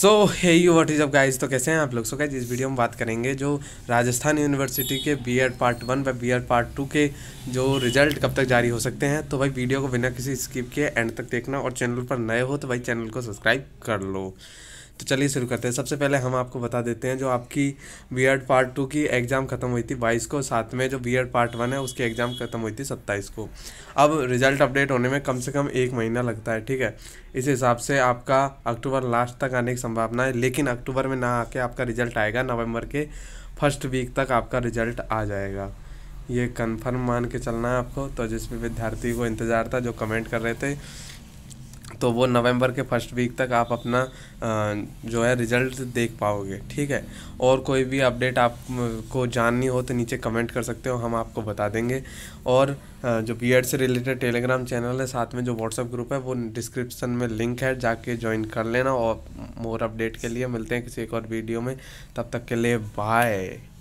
so hey you what is up guys तो कैसे हैं आप लोग सो गाइज इस वीडियो में बात करेंगे जो राजस्थान यूनिवर्सिटी के बी एड पार्ट वन व बी एड पार्ट टू के जो रिजल्ट कब तक जारी हो सकते हैं तो भाई वीडियो को बिना किसी स्किप किए एंड तक देखना और चैनल पर नए हो तो भाई चैनल को सब्सक्राइब कर लो तो चलिए शुरू करते हैं सबसे पहले हम आपको बता देते हैं जो आपकी बी एड पार्ट टू की एग्ज़ाम ख़त्म हुई थी बाईस को साथ में जो बी एड पार्ट वन है उसकी एग्ज़ाम ख़त्म हुई थी सत्ताईस को अब रिजल्ट अपडेट होने में कम से कम एक महीना लगता है ठीक है इस हिसाब से आपका अक्टूबर लास्ट तक आने की संभावना है लेकिन अक्टूबर में ना आके आपका रिजल्ट आएगा नवंबर के फर्स्ट वीक तक आपका रिजल्ट आ जाएगा ये कंफर्म मान के चलना है आपको तो जिस विद्यार्थी को इंतज़ार था जो कमेंट कर रहे थे तो वो नवंबर के फर्स्ट वीक तक आप अपना जो है रिज़ल्ट देख पाओगे ठीक है और कोई भी अपडेट आपको जाननी हो तो नीचे कमेंट कर सकते हो हम आपको बता देंगे और जो बी से रिलेटेड टेलीग्राम चैनल है साथ में जो व्हाट्सअप ग्रुप है वो डिस्क्रिप्सन में लिंक है जाके ज्वाइन कर लेना और मोर अपडेट के लिए मिलते हैं किसी एक और वीडियो में तब तक के लिए बाय